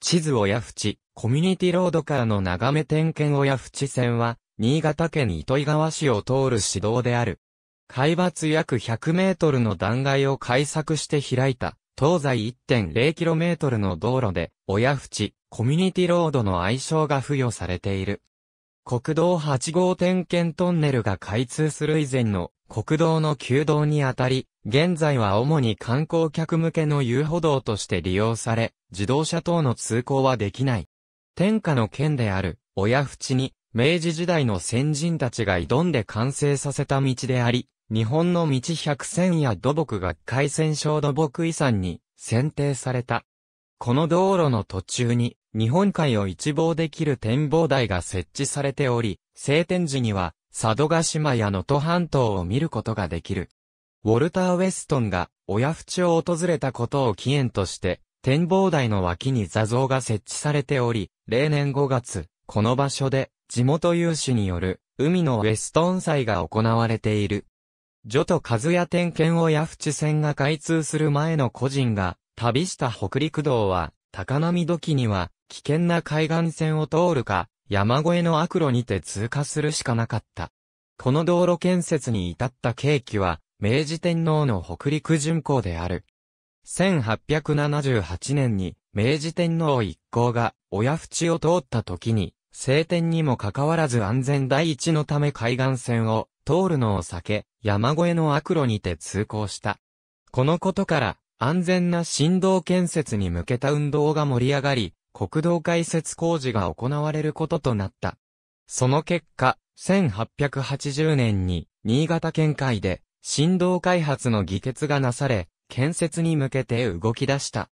地図親淵、コミュニティロードからの眺め点検親淵線は、新潟県糸井川市を通る市道である。海抜約100メートルの断崖を開削して開いた、東西1 0トルの道路で、親淵、コミュニティロードの愛称が付与されている。国道8号点検トンネルが開通する以前の国道の旧道にあたり、現在は主に観光客向けの遊歩道として利用され、自動車等の通行はできない。天下の県である、親淵に、明治時代の先人たちが挑んで完成させた道であり、日本の道百選や土木が海戦省土木遺産に選定された。この道路の途中に、日本海を一望できる展望台が設置されており、晴天時には、佐渡島や能登半島を見ることができる。ウォルター・ウェストンが、親淵を訪れたことを起源として、展望台の脇に座像が設置されており、例年5月、この場所で、地元有志による、海のウェストン祭が行われている。ジョト・カズヤ点検親淵線が開通する前の個人が、旅した北陸道は、高波時には、危険な海岸線を通るか、山越えの悪路にて通過するしかなかった。この道路建設に至った契機は、明治天皇の北陸巡行である。1878年に、明治天皇一行が、親淵を通った時に、晴天にもかかわらず安全第一のため海岸線を通るのを避け、山越えの悪路にて通行した。このことから、安全な振動建設に向けた運動が盛り上がり、国道開設工事が行われることとなった。その結果、1880年に新潟県会で振動開発の議決がなされ、建設に向けて動き出した。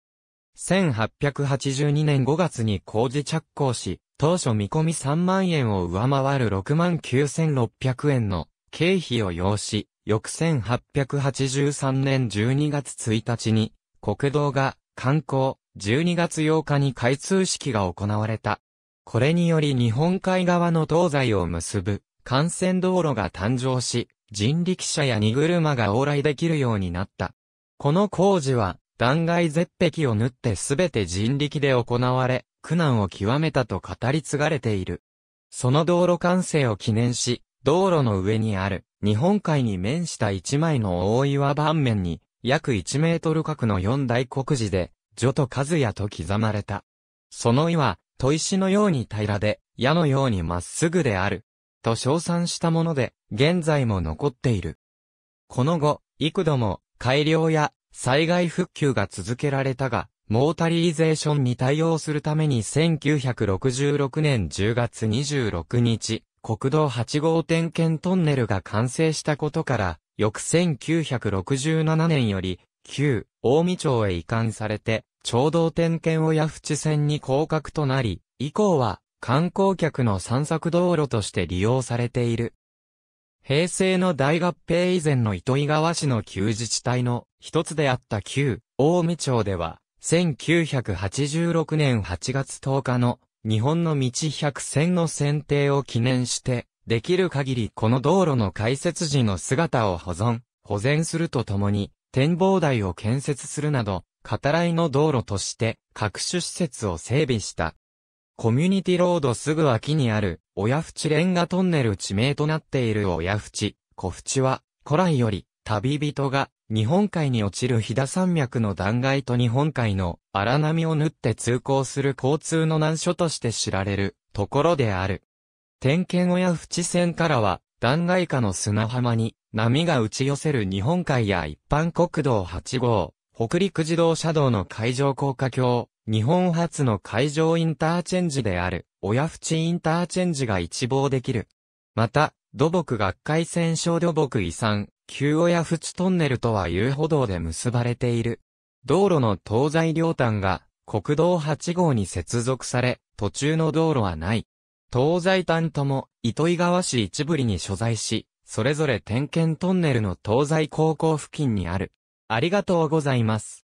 1882年5月に工事着工し、当初見込み3万円を上回る6万9600円の経費を要し、翌1883年12月1日に国道が観光、12月8日に開通式が行われた。これにより日本海側の東西を結ぶ幹線道路が誕生し、人力車や荷車が往来できるようになった。この工事は断崖絶壁を縫ってすべて人力で行われ、苦難を極めたと語り継がれている。その道路完成を記念し、道路の上にある日本海に面した一枚の大岩盤面に約1メートル角の四大国寺で、序と和也と刻まれた。その意は、砥石のように平らで、矢のようにまっすぐである。と称賛したもので、現在も残っている。この後、幾度も、改良や、災害復旧が続けられたが、モータリーゼーションに対応するために1966年10月26日、国道8号点検トンネルが完成したことから、翌1967年より、旧、大見町へ移管されて、町道点検を親淵線に降格となり、以降は、観光客の散策道路として利用されている。平成の大合併以前の糸井川市の旧自治体の一つであった旧、大見町では、1986年8月10日の日本の道100選の選定を記念して、できる限りこの道路の開設時の姿を保存、保全するとともに、展望台を建設するなど、語らいの道路として各種施設を整備した。コミュニティロードすぐ脇にある、親淵レンガトンネル地名となっている親淵、小淵は、古来より、旅人が、日本海に落ちる飛騨山脈の断崖と日本海の荒波を縫って通行する交通の難所として知られるところである。点検親淵線からは、断崖下の砂浜に、波が打ち寄せる日本海や一般国道8号、北陸自動車道の海上高架橋、日本初の海上インターチェンジである、親淵インターチェンジが一望できる。また、土木学会戦勝土木遺産、旧親淵トンネルとは遊歩道で結ばれている。道路の東西両端が、国道8号に接続され、途中の道路はない。東西端とも、糸魚川市一部里に所在し、それぞれ点検トンネルの東西高校付近にある。ありがとうございます。